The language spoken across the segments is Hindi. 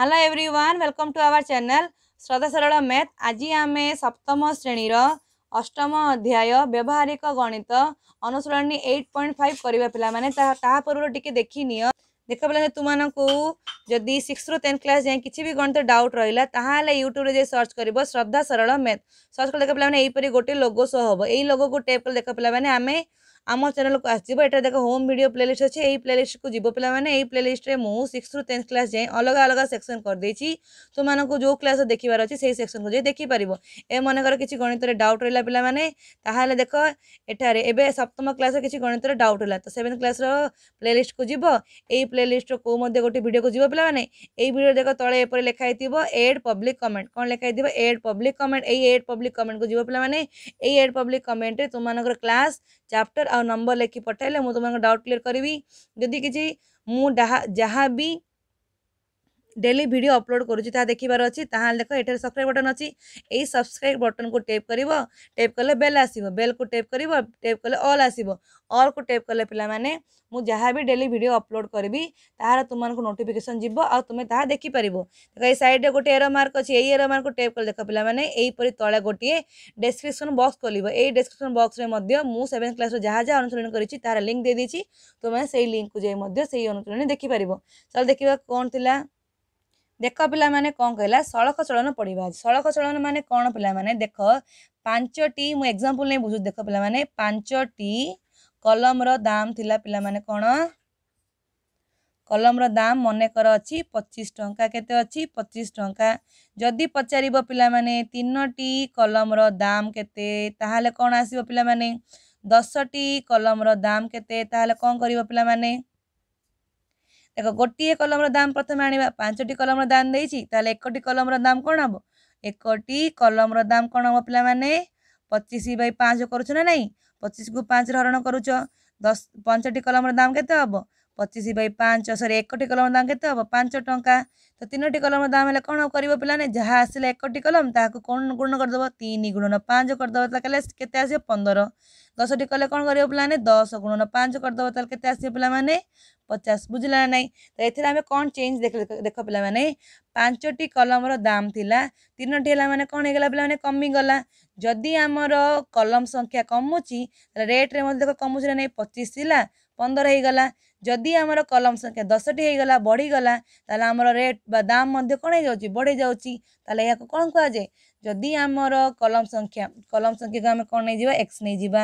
hello everyone welcome to our channel Shraddha Saral math आज आम सप्तम श्रेणीर अष्टम अध्याय व्यवहारिक गणित अनुशूलन एट पॉइंट फाइव करवा पे पूर्व टी देखनी देख पे तुमको जदि सिक्स रु टेन्थ क्लास जाए कि भी गणित डाउट रहा यूट्यूब सर्च कर श्रद्धा सरल मैथ सर्च कर देख पे यहीपर गोटे लोगो सो हम यही लोगो को टेप कर देख पे आम आम चेल्क आसो ये देख होम भिडियो प्लेलीस्ट अच्छे यही प्लेलीस्ट को जीव पाने यही प्लेलीस्ट में सिक्स रू टेन्थ क्लास जाए अलग अलग सेक्शन करदे तुमको तो जो क्लास देखार अच्छे से सेक्शन को जाए देखिपर ए मनकर किसी गणित डाउट रहा पाने ताहले देख एठार एवं सप्तम क्लास किसी गणित डाउट रहा तो सेवेन्थ क्लास प्लेलीस्ट को जीव यही प्लेलीस्ट को मध्य गोटे भिड को जीव पे भिडियो देख तले एपर लेखाई एड पब्लिक कमेंट कौन लेखाई एड पब्लिक कमेंट यही एड पब्लिक कमेंट को जीव पाने एड पब्लिक कमेंट तुम क्लास चैप्टर आ नंबर लेखि पठाइले मु तुमको डाउट क्लीयर करी जदि किसी मुझे जहाँ भी डेली भिड अपलोड करुच्चे देखार अच्छी देख ये सब्सक्राइब बटन अच्छी ये सब्सक्राइब बटन को टेप कर टेप कले बेल आस बेल को टेप कर टेप कले अल आस अल को टेप कले पाने जहाँ भी डेली भिड अपलोड करी तहार तुमको नोटिफिकेसन जी आ तुम्हें ता देखिपर देख ये सैड्रे गोटे एर मार्क अच्छे यही एर मार्क को टेप कले देख पे पानेपरी तले गोटे डेस्क्रिप्सन बक्स खोल यही डेस्क्रिप्सन बक्स में सेवेन्थ क्लास जहाँ जहाँ अनुसरण कर लिंक दे दीची तुम्हें से ही लिंक कोई जाए से देखिपर चल देखा कौन थी ଦେଖ ପିଲାମାନେ କ'ଣ କହିଲା ସଳଖ ଚଳନ ପଢ଼ିବା ସଳଖ ଚଳନ ମାନେ କ'ଣ ପିଲାମାନେ ଦେଖ ପାଞ୍ଚଟି ମୁଁ ଏକ୍ଜାମ୍ପଲ୍ ନେଇ ବୁଝୁଛି ଦେଖ ପିଲାମାନେ ପାଞ୍ଚଟି କଲମର ଦାମ୍ ଥିଲା ପିଲାମାନେ କ'ଣ କଲମର ଦାମ୍ ମନେକର ଅଛି ପଚିଶ ଟଙ୍କା କେତେ ଅଛି ପଚିଶ ଟଙ୍କା ଯଦି ପଚାରିବ ପିଲାମାନେ ତିନୋଟି କଲମର ଦାମ୍ କେତେ ତାହେଲେ କ'ଣ ଆସିବ ପିଲାମାନେ ଦଶଟି କଲମର ଦାମ୍ କେତେ ତାହେଲେ କ'ଣ କରିବ ପିଲାମାନେ ଦେଖ ଗୋଟିଏ କଲମର ଦାମ ପ୍ରଥମେ ଆଣିବା ପାଞ୍ଚଟି କଲମର ଦାମ ଦେଇଛି ତାହେଲେ ଏକଟି କଲମର ଦାମ କ'ଣ ହେବ ଏକଟି କଲମର ଦାମ କ'ଣ ହେବ ପିଲାମାନେ ପଚିଶ ବାଇ ପାଞ୍ଚ କରୁଛ ନା ନାହିଁ ପଚିଶକୁ ପାଞ୍ଚରେ ହରଣ କରୁଛ ଦଶ ପାଞ୍ଚଟି କଲମର ଦାମ କେତେ ହେବ ପଚିଶ ବାଇ ପାଞ୍ଚ ସରି ଏକଟି କଲମର ଦାମ କେତେ ହେବ ପାଞ୍ଚ ଟଙ୍କା ତ ତିନୋଟି କଲମର ଦାମ ହେଲା କ'ଣ କରିବ ପିଲାମାନେ ଯାହା ଆସିଲା ଏକଟି କଲମ ତାହାକୁ କ'ଣ ଗୁଣ କରିଦେବ ତିନି ଗୁଣନ ପାଞ୍ଚ କରିଦେବ ତାହେଲେ କଲେ କେତେ ଆସିବ ପନ୍ଦର ଦଶଟି କଲେ କ'ଣ କରିବ ପିଲାମାନେ ଦଶ ଗୁଣନ ପାଞ୍ଚ କରିଦେବ ତାହେଲେ କେତେ ଆସିବ ପିଲାମାନେ ପଚାଶ ବୁଝିଲା ନା ନାହିଁ ତ ଏଥିରେ ଆମେ କ'ଣ ଚେଞ୍ଜ ଦେଖିଲେ ଦେଖ ପିଲାମାନେ ପାଞ୍ଚଟି କଲମର ଦାମ ଥିଲା ତିନୋଟି ହେଲା ମାନେ କ'ଣ ହେଇଗଲା ପିଲାମାନେ କମିଗଲା ଯଦି ଆମର କଲମ ସଂଖ୍ୟା କମୁଛି ତାହେଲେ ରେଟ୍ରେ ମଧ୍ୟ ଦେଖ କମୁଛି ନା ନାହିଁ ପଚିଶ ଥିଲା ପନ୍ଦର ହେଇଗଲା ଯଦି ଆମର କଲମ ସଂଖ୍ୟା ଦଶଟି ହେଇଗଲା ବଢ଼ିଗଲା ତାହେଲେ ଆମର ରେଟ୍ ବା ଦାମ୍ ମଧ୍ୟ କ'ଣ ହେଇଯାଉଛି ବଢ଼େଇ ଯାଉଛି ତାହେଲେ ଏହାକୁ କ'ଣ କୁହାଯାଏ ଯଦି ଆମର କଲମ ସଂଖ୍ୟା କଲମ ସଂଖ୍ୟାକୁ ଆମେ କ'ଣ ନେଇଯିବା ଏକ୍ସ ନେଇଯିବା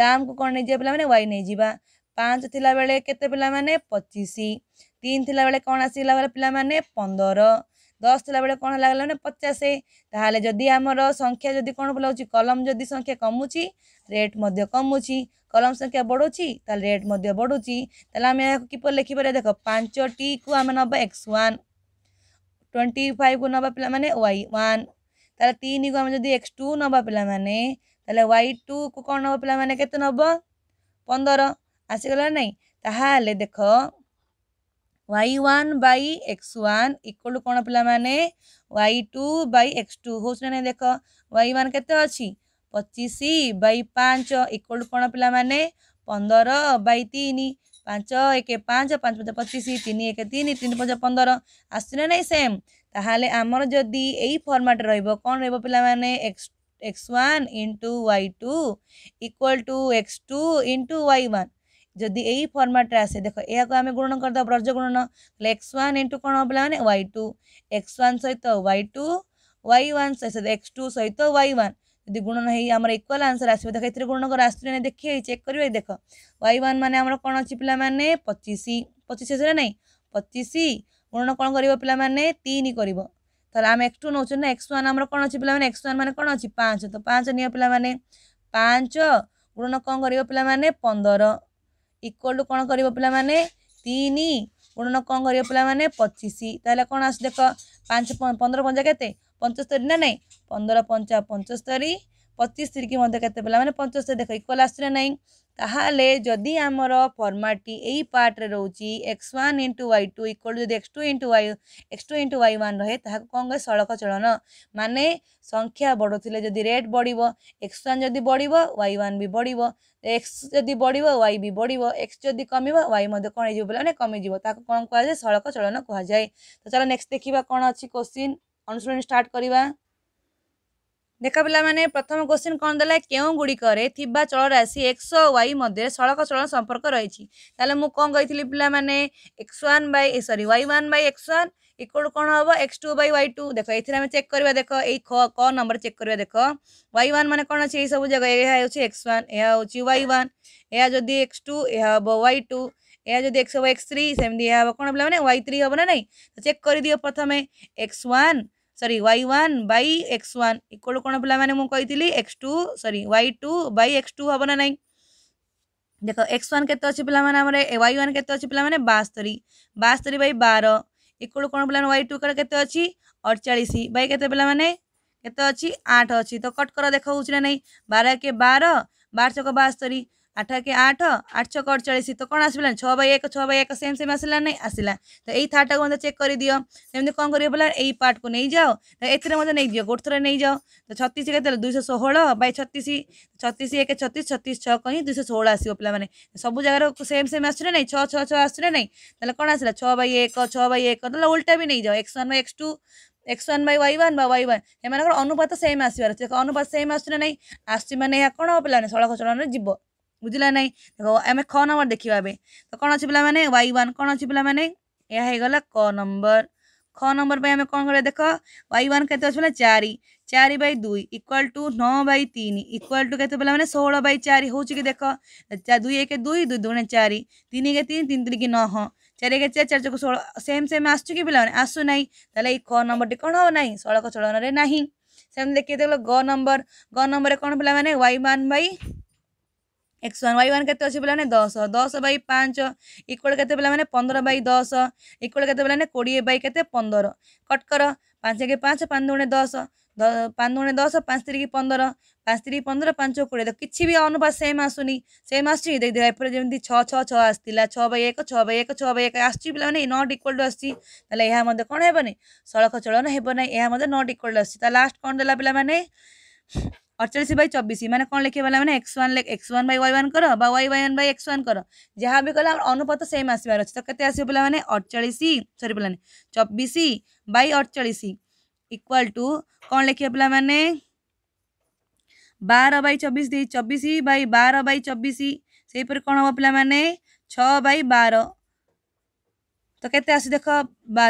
ଦାମ୍କୁ କ'ଣ ନେଇଯିବା ପିଲାମାନେ ୱାଇ ନେଇଯିବା ପାଞ୍ଚ ଥିଲାବେଳେ କେତେ ପିଲାମାନେ ପଚିଶ ତିନି ଥିଲାବେଳେ କ'ଣ ଆସିଗଲା ବେଳେ ପିଲାମାନେ ପନ୍ଦର ଦଶ ଥିଲାବେଳେ କ'ଣ ହେଲା ମାନେ ପଚାଶ ତାହେଲେ ଯଦି ଆମର ସଂଖ୍ୟା ଯଦି କ'ଣ ବୁଲାଉଛି କଲମ ଯଦି ସଂଖ୍ୟା କମୁଛି ରେଟ୍ ମଧ୍ୟ କମୁଛି କଲମ ସଂଖ୍ୟା ବଢ଼ୁଛି ତାହେଲେ ରେଟ୍ ମଧ୍ୟ ବଢ଼ୁଛି ତାହେଲେ ଆମେ ଏହାକୁ କିପରି ଲେଖିପାରିବା ଦେଖ ପାଞ୍ଚଟିକୁ ଆମେ ନେବା ଏକ୍ସ ୱାନ୍ ट्वेंटी फाइव को नवा पा मैंने वाई वन तीन को आम जो एक्स टू नवा पाने वाई टू को कौन नवा पाने के पंदर आसीगला ना ताल देख Y one by x one equal to कौन पाने Y two by X two हो नहीं देख वाई वन के पचीस बै पांच इक्वल टू कौन पाने पंदर बै तीन ପାଞ୍ଚ ଏକ ପାଞ୍ଚ ପାଞ୍ଚ ପାଞ୍ଚ ପଚିଶ ତିନି ଏକ ତିନି ତିନି ପାଞ୍ଚ ପନ୍ଦର ଆସୁଛି ନା ନାହିଁ ସେମ୍ ତାହେଲେ ଆମର ଯଦି ଏଇ ଫର୍ମାଟ୍ ରହିବ କ'ଣ ରହିବ ପିଲାମାନେ X X one into Y two equal to X two into Y one ଯଦି ଏଇ ଫର୍ମାଟ୍ରେ ଆସେ ଦେଖ ଏହାକୁ ଆମେ ଗୁଣନ କରିଦେବା ବ୍ରଜ ଗୁଣନ ତାହେଲେ ଏକ୍ସ ୱାନ୍ ଇଣ୍ଟୁ କ'ଣ ହେବ ପିଲାମାନେ ୱାଇ ଟୁ ଏକ୍ସ ୱାନ୍ ସହିତ ୱାଇ ଟୁ ୱାଇ ୱାନ୍ ସହିତ ଏକ୍ସ ଟୁ ସହିତ ୱାଇ ୱାନ୍ যদি গুণন হয়ে আমার ইকুয়াল আনসর আসবে দেখ এতে গুণনকর আসছে না দেখি চেক করবে দেখ ওয়াই ওয়ান মানে আমার কোণ অছি পিলা মানে পঁচিশ পঁচিশ আছে না পঁচিশ গুণন কোণ করব পিলা মানে তিন করব তাহলে আমি এক্স টু নেছি না এক্স ওয়ান আমার কোণ অছি পিলা মানে এক্স ওয়ান মানে কোণ অছি পাঁচ তো পাঁচ নিও পিলা মানে পাঁচ গুণন কোণ করব পিলা মানে পনেরো ইকুয়াল টু কোণ করব পিলা মানে তিন গুণন কোণ করব পিলা মানে পঁচিশ তাহলে কোণ আস দেখ পাঁচ পনেরো পঞ্চা কেতে ପଞ୍ଚସ୍ତରୀ ନା ନାହିଁ ପନ୍ଦର ପଞ୍ଚା ପଞ୍ଚସ୍ତରୀ ପଚିଶ ତିରିକି ମଧ୍ୟ କେତେ ପିଲା ମାନେ ପଞ୍ଚସ୍ତରୀ ଦେଖ ଇକ୍ୱାଲ୍ ଆସୁଛି ନା ନାହିଁ ତାହେଲେ ଯଦି ଆମର ଫର୍ମାଟ୍ଟି ଏଇ ପାର୍ଟରେ ରହୁଛି X one into Y two equal ଯଦି X two into Y X two into Y one ରହେ ତାହାକୁ କ'ଣ କହେ ସଳଖ ଚଳନ ମାନେ ସଂଖ୍ୟା ବଢ଼ୁଥିଲେ ଯଦି ରେଟ୍ ବଢ଼ିବ ଏକ୍ସ ୱାନ୍ ଯଦି ବଢ଼ିବ ୱାଇ ୱାନ୍ ବି ବଢ଼ିବ ଏକ୍ସ ଯଦି ବଢ଼ିବ ୱାଇ ବି ବଢ଼ିବ ଏକ୍ସ ଯଦି କମିବ ୱାଇ ମଧ୍ୟ କ'ଣ ହେଇଯିବ ପିଲାମାନେ କମିଯିବ ତାକୁ କ'ଣ କୁହାଯାଏ ସଳଖ ଚଳନ କୁହାଯାଏ ତ ଚାଲ ନେକ୍ସଟ ଦେଖିବା କ'ଣ ଅଛି କୋଶ୍ଚିନ୍ अनुशीन स्टार्ट करवा देख पे प्रथम क्वेश्चन कौन दे केुड़िका चलराशि एक्स वाई मध्य सड़क चलन संपर्क रही मुझे कौन कही पे x one by sorry Y one by x one equal कौन हम X two by Y two देख ये आम चेक करवा देख य क नंबर चेक करवा देख वाई वन मैंने कौन अच्छे ये सब जगह यह हूँ एक्स वन यह हूँ वाई वन यह जदि एक्स टू यह हम वाई टू ଏହା ଯଦି ଏକ୍ସ ହେବ ଏକ୍ସ ଥ୍ରୀ ସେମିତି ଏହା ହେବ କ'ଣ ପିଲାମାନେ ୱାଇ ଥ୍ରୀ ହେବ ନା ନାଇଁ ତ ଚେକ୍ କରିଦିଅ ପ୍ରଥମେ X one sorry Y one by X one equal କ'ଣ ପିଲାମାନେ ମୁଁ କହିଥିଲି X two sorry Y two by X two ହେବ ନା ନାଇଁ ଦେଖ ଏକ୍ସ ୱାନ୍ କେତେ ଅଛି ପିଲାମାନେ ଆମର ୱାଇ ୱାନ୍ କେତେ ଅଛି ପିଲାମାନେ ବାସ୍ତରୀ ବାସ୍ତରୀ ବାଇ ବାର ଇକ୍ୱାଲ୍ କ'ଣ ପିଲାମାନେ ୱାଇ ଟୁ କେତେ ଅଛି ଅଡ଼ଚାଳିଶ ବାଇ କେତେ ପିଲାମାନେ କେତେ ଅଛି ଆଠ ଅଛି ତ କଟ୍ କର ଦେଖାଉଛି ନା ନାହିଁ ବାର ଏକେ ବାର ବାର ଛକ ବାସ୍ତରୀ আঠ কে আঠ আটশ অড়চাশ তো কোণ আসলানি ছ বাই এক ছ বাই এক সেম সেম আসলা না আসলা তো এই থার্ডটাকে মধ্যে চেক করে দিও সেমি কম করিও বলে এই পার্টকু নিয়ে যাও এতে মধ্যে নিয়ে দিও গোটে থর নিয়ে যাও তো ছত্রিশ কেতে দুইশ ষোহল বাই ছত্রিশ ছত্রিশ এক ছত্রিশ ছত্রিশ ছ কহি দুইশ ষোহল আসব পিলামানে সবু জায়গার সেম সেম আসছে না নাই ছ ছ ছ আসছে না নাই তাহলে কোণ আসলা ছ বাই এক ছ বাই এক তাহলে উল্টা বি নিয়ে যাও X one by X two X one by Y one বা ওয়াই ওয়ান এମାନଙ୍କର ଅନୁପାତ ସେମ୍ ଆସିବାର ଅଛି ଅନୁପାତ ସେମ୍ ଆସୁଛି ନା ନାହିଁ ଆସୁଛି ମାନେ ଏହା କ'ଣ ହେବ ପିଲାମାନେ ଷୋଳ ସଳଖ ଚଳନରେ ଯିବ बुझला ना देख आम ख नंबर देखा तो कौन अच्छे पे वाई वा कौन अच्छी पे यह क नंबर ख नंबर पर आम कौन कर देख वाई वन के चार चार बै दुई इक्वाल टू नौ बै तीन इक्वाल टू के पे मैंने षोह बै चार हो देख दुई एक दुई दुई दुणे चार तीन एक तीन तीन तीन की नौ चार एक चार चार चौक षोह सेम सेम आस कि पे आसुना तेल ख नंबर टी कौन ना सड़क चलन में ना सेम देखिए ग नंबर ग नंबर कौन पे वाई वा by x one Y one के पे दस दस बै पाँच इक्वाल के पे पंदर बै दस इक्वाल के पे कोड़े बै के पंदर कट कर पाँच एक पाँच पाँच दुणे दस পাঁচ দুণে দশ পাঁচ তিরিকি পনেরো পাঁচ তিরিকি পনেরো পাঁচ কোড়িয়ে দেখো কিছু বি অনুপাত সেম আসুনি সেম আসছে কি দেখি এপরে যেমনি ছ ছ ছ আসছিলা ছ বাই এক ছ বাই এক ছ বাই এক আসছে পিলামানে এই নট ইকুয়াল টু আসছি তাহলে এর মধ্যে কোণ হবনি সড়ক চলন হব না এর মধ্যে নট ইকুয়াল টু আসছে তা লাস্ট কোণ দেলা পিলামানে अड़चाश बै चबीस मैंने कौन लिखे वाला मैंने X one X one by Y one कर Y Y one by x one कर जहाँ भी कल अनुपात सेम आसबार अच्छे तो कैसे आस पे अड़चाश सरी पे चबीस बै अड़चाश इक्वाल टू कौन लिखे पे बार बै चबीस चबीस बै बार बै चबीस से कौन हम पे छः बार तो कैसे आस देख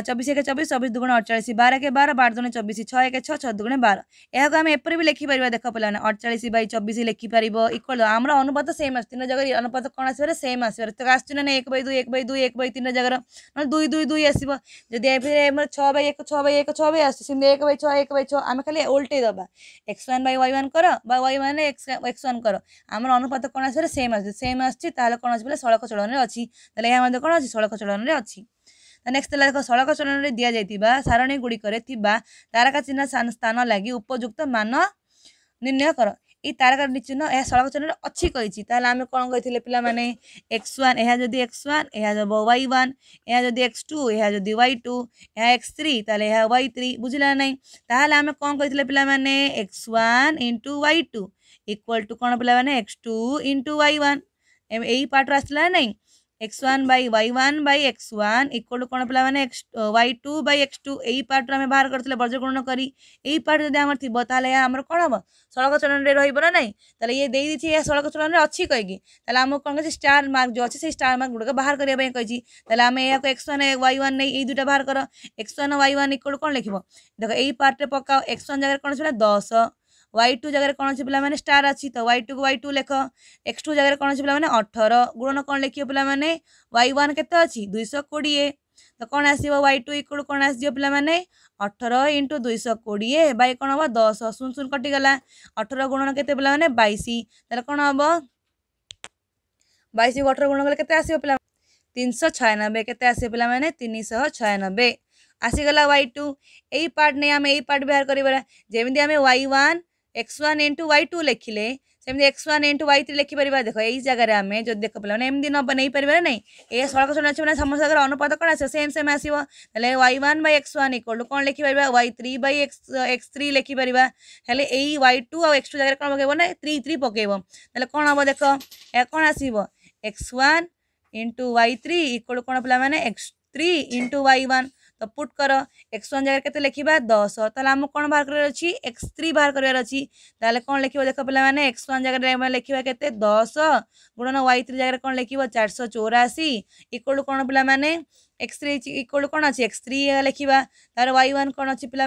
चबिस एक चबिस चबिस दुगुण अडचाश बार एक बार बार दुणे चबिस छ एक छ छ दुगुणे बार यहाँ आम एपरि भी लेखिपर देख पाने अडचाश बै चबिस लेखिपर इक्वल आम अनुपात सेम आस तीन जगह अनुपात कौन आसबार सेम आसबार तो आसू ना एक बै दुई एक बै दुई एक बै तीन जगार ना दुई दुई दुई आसो जदि छः बै एक छः बै एक छः बै आसमी एक बै छः एक बै छः आम खाली ओल्टे दबा X one by Y one कर বা ওয়াই মানে এক্স এক্স ওয়ান কর আমার অনুপাত কোণ আসবে সেম আসবে সেম আসছে তাহলে কোণ আসবে সড়ক চলনের অছি তাহলে আমাদের কোণ আছে সড়ক চলনের অছি ନେକ୍ସଟ ହେଲା ଦେଖ ସଡ଼କ ଚଳନରେ ଦିଆଯାଇଥିବା ସାରଣୀଗୁଡ଼ିକରେ ଥିବା ତାରକା ଚିହ୍ନ ସ୍ଥାନ ଲାଗି ଉପଯୁକ୍ତ ମାନ ନିର୍ଣ୍ଣୟ କର ଏଇ ତାରକା ଚିହ୍ନ ଏହା ସଡ଼କ ଚଳନରେ ଅଛି କହିଛି ତାହେଲେ ଆମେ କ'ଣ କହିଥିଲେ ପିଲାମାନେ ଏକ୍ସ ୱାନ୍ ଏହା ଯଦି ଏକ୍ସ ୱାନ୍ ଏହା ହେବ ୱାଇ ୱାନ୍ ଏହା ଯଦି ଏକ୍ସ ଟୁ ଏହା ଯଦି ୱାଇ ଟୁ ଏହା ଏକ୍ସ ଥ୍ରୀ ତାହେଲେ ଏହା ୱାଇ ଥ୍ରୀ ବୁଝିଲା ନାହିଁ ତାହେଲେ ଆମେ କ'ଣ କହିଥିଲେ ପିଲାମାନେ X one into Y two equal to କ'ଣ ପିଲାମାନେ X two into Y one ଏଇ ପାର୍ଟରୁ ଆସିଲା ନାହିଁ X one by Y one by x one equal to कौन पाला X Y two by X two यही पार्ट आम बाहर कर वर्जकरण कर यही पार्ट जब आम थी आम कौन हम सड़क चलन में रहा ना तो ये दे दी सड़क चलन में अच्छी कहीकि आमको कौन कहते स्टार मार्क जो अच्छे से स्टार मार्क गुडा बाहर करने कही आम या एक्स वन वाई वन नहीं दुटा बाहर कर X one Y one equal कौन लिख देख यही पार्ट्रे पकाओ एक्स वन जगह कौन से दस ୱାଇ ଟୁ ଜାଗାରେ କ'ଣ ଅଛି ପିଲାମାନେ ଷ୍ଟାର୍ ଅଛି ତ ୱାଇ ଟୁକୁ ୱାଇ ଟୁ ଲେଖ ଏକ୍ସ ଟୁ ଜାଗାରେ କ'ଣ ଅଛି ପିଲାମାନେ ଅଠର ଗୁଣନ କ'ଣ ଲେଖିବ ପିଲାମାନେ ୱାଇ ୱାନ୍ କେତେ ଅଛି ଦୁଇଶହ କୋଡ଼ିଏ ତ କ'ଣ ଆସିବ ୱାଇ ଟୁ ଇକ୍ୱାଲ୍ କ'ଣ ଆସିଯିବ ପିଲାମାନେ ଅଠର ଇଣ୍ଟୁ ଦୁଇଶହ କୋଡ଼ିଏ ବାଇ କ'ଣ ହେବ ଦଶ ଶୂନ ଶୂନ କଟିଗଲା ଅଠର ଗୁଣନ କେତେ ପିଲାମାନେ ବାଇଶ ତାହେଲେ କ'ଣ ହେବ ବାଇଶ ଅଠର ଗୁଣ କଲେ କେତେ ଆସିବ ପିଲା ତିନିଶହ ଛୟାନବେ କେତେ ଆସିବ ପିଲାମାନେ ତିନିଶହ ଛୟାନବେ ଆସିଗଲା ୱାଇ ଟୁ ଏଇ ପାର୍ଟ ନେଇ ଆମେ ଏଇ ପାର୍ଟ ବ୍ୟବହାର କରିବା ଯେମିତି ଆମେ y one x one into y two लेखिले सेमती x one into y three लिखिपर देख यही जगह आम जो देख पाला मैंने एमती नब नहीं पारे ना ये सड़क सड़क अच्छे मैंने समस्त जगह अनुपात कौन आस सेम सेम आसवे y one by x one equal to कौन लिखिपर y three by x x three लिखिपर हेल्ले वाई टू आउ एक्स टू जगह कौन पकेब ना थ्री थ्री पकेब ना कौन हम देख ए कौन आस x one into y three equal कौन पाला मैंने x three into y one ᱛᱟ ᱯᱩᱴ ᱠᱟᱨᱟ ᱮᱠᱥ 1 ᱡᱟᱜᱟ ᱠᱮᱛᱮ ᱞᱮᱠᱷᱤᱵᱟ 10 ᱛᱟᱞᱟ ᱟᱢᱚ ᱠᱚᱱ ᱵᱟᱦᱟ ᱠᱟᱨᱟ ᱨᱮᱪᱤ ᱮᱠᱥ 3 ᱵᱟᱦᱟ ᱠᱟᱨᱟ ᱨᱮᱪᱤ ᱛᱟᱞᱮ ᱠᱚᱱ ᱞᱮᱠᱷᱤᱵᱟ ᱫᱮᱠᱷᱟ ᱯᱮᱞᱟ ᱢᱟᱱᱮ ᱮᱠᱥ 1 ᱡᱟᱜᱟ ᱨᱮ ᱢᱮ ᱞᱮᱠᱷᱤᱵᱟ ᱠᱮᱛᱮ 10 ഗുᱱᱚ ᱭ 3 ᱡᱟᱜᱟ ᱠᱚᱱ ᱞᱮᱠᱷᱤᱵᱟ 484 ᱤᱠᱚᱞ ᱠᱚᱱ ᱯᱮᱞᱟ ᱢᱟᱱᱮ ᱮᱠᱥ 3 ᱤᱠᱚᱞ ᱠᱚᱱ ᱟᱪᱷᱤ ᱮᱠᱥ 3 ᱮ ᱞᱮᱠᱷᱤᱵᱟ ᱛᱟᱨ ᱭ 1 ᱠᱚᱱ ᱟᱪᱷᱤ ᱯᱮ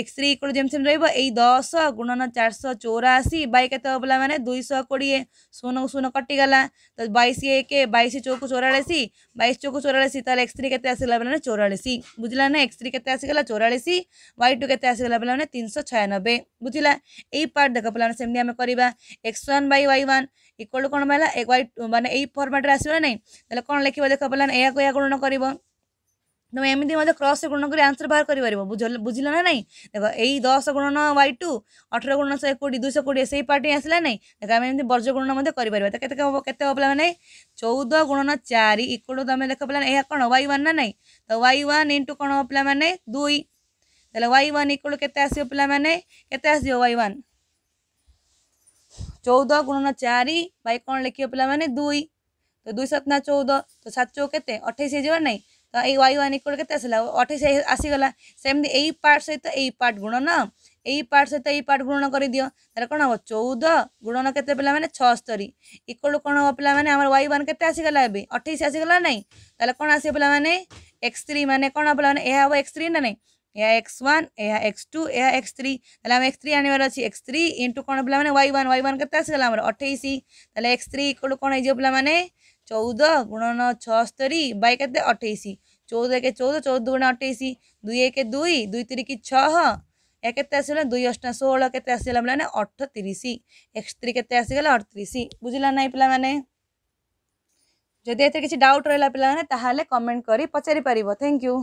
एक्स रे इक्वल जमीन रही दस गुणन चार सौ चौराशी के पाला मैंने दुई कोड़े शून शून कटिगला तो बैश एक बैश चौक चौरास बैश चौक चौरास एक्स रे के आसगला मैंने चौरास बुझला ना एक्स रे के आसगला चौरास वाय टू के आसगला पे मैंने तीन सौ छयानबे बुझला यही पार्ट देख पाला सेमती आम करवा x one by Y one equal कौन पाला वाई मैंने यही फर्माट्रे आसाना ना तो कौन लिखा देख पाला या गुण कर ତୁମେ ଏମିତି ମଧ୍ୟ କ୍ରସ୍ ଗୁଣ କରି ଆନ୍ସର୍ ବାହାର କରିପାରିବ ବୁଝିଲ ନା ନାହିଁ ଦେଖ ଏଇ ଦଶ ଗୁଣନ ୱାଇ ଟୁ ଅଠର ଗୁଣନ ଶହେ କୋଡ଼ିଏ ଦୁଇଶହ କୋଡ଼ିଏ ସେଇ ପାର୍ଟି ଆସିଲା ନାହିଁ ଦେଖ ଆମେ ଏମିତି ବର୍ଜ୍ୟ ଗୁଣନ ମଧ୍ୟ କରିପାରିବା ତ କେତେ ହେବ କେତେ ହେବ ପିଲାମାନେ ନାହିଁ ଚଉଦ ଗୁଣନ ଚାରି ଇକ୍ୱାଲ୍ ତୁମେ ଦେଖ ପିଲାମାନେ ଏହା କ'ଣ ୱାଇ ୱାନ୍ ନା ନାହିଁ ତ ୱାଇ ୱାନ୍ ଇଣ୍ଟୁ କ'ଣ ହେବ ପିଲାମାନେ ଦୁଇ ତାହେଲେ ୱାଇ ୱାନ୍ ଇକ୍ୱାଲ୍ କେତେ ଆସିବ ପିଲାମାନେ କେତେ ଆସିବ ୱାଇ ୱାନ୍ ଚଉଦ ଗୁଣନ ଚାରି ବାଇ କ'ଣ ଲେଖିବ ପିଲାମାନେ ଦୁଇ ତ ଦୁଇ ସାତ ନା ଚଉଦ ତ ସାତ ଚଉ କେତେ ଅଠେଇଶ ହେଇଯିବ ନାହିଁ ତ ଏଇ ୱାଇ ୱାନ୍ ଇକ୍ୱାଲ୍ କେତେ ଆସିଲା ଅଠେଇଶ ଆସିଗଲା ସେମିତି ଏଇ ପାର୍ଟ ସହିତ ଏଇ ପାର୍ଟ ଗୁଣନ ଏଇ ପାର୍ଟ ସହିତ ଏଇ ପାର୍ଟ ଗୁଣନ କରିଦିଅ ତାହେଲେ କ'ଣ ହେବ ଚଉଦ ଗୁଣନ କେତେ ପିଲାମାନେ ଛଅସ୍ତରୀ ଇକ୍ୱାଲ୍ କ'ଣ ହେବ ପିଲାମାନେ ଆମର ୱାଇ ୱାନ୍ କେତେ ଆସିଗଲା ଏବେ ଅଠେଇଶ ଆସିଗଲା ନାହିଁ ତାହେଲେ କ'ଣ ଆସିବ ପିଲାମାନେ ଏକ୍ସ ଥ୍ରୀ ମାନେ କ'ଣ ପିଲାମାନେ ଏହା ହେବ ଏକ୍ସ ଥ୍ରୀ ନା ନାହିଁ ଏହା ଏକ୍ସ ୱାନ୍ ଏହା ଏକ୍ସ ଟୁ ଏହା ଏକ୍ସ ଥ୍ରୀ ତାହେଲେ ଆମେ ଏକ୍ସ ଥ୍ରୀ ଆଣିବାର ଅଛି ଏକ୍ସ ଥ୍ରୀ ଇଣ୍ଟୁ କ'ଣ ପିଲାମାନେ ୱାଇ ୱାନ୍ ୱାଇ ୱାନ୍ କେତେ ଆସିଗଲା ଆମର ଅଠେଇଶ ତାହେଲେ ଏକ୍ସ ଥ୍ରୀ ଇକ୍ୱାଲ୍ କ'ଣ ହେଇଯିବ ପିଲାମାନେ चौदह गुणन नौ बै के अठाई चौदह एक चौदह चौदह गुण अठाई दुई एक दुई दुई की छह एक आसगला दुई अष्ट षोह के आसगला अठ तीस एक्स थ्री के आसगला अड़तीस बुझला ना पे जदि ए किसी डाउट रहा पे कमेंट कर पचारिपार थैंक यू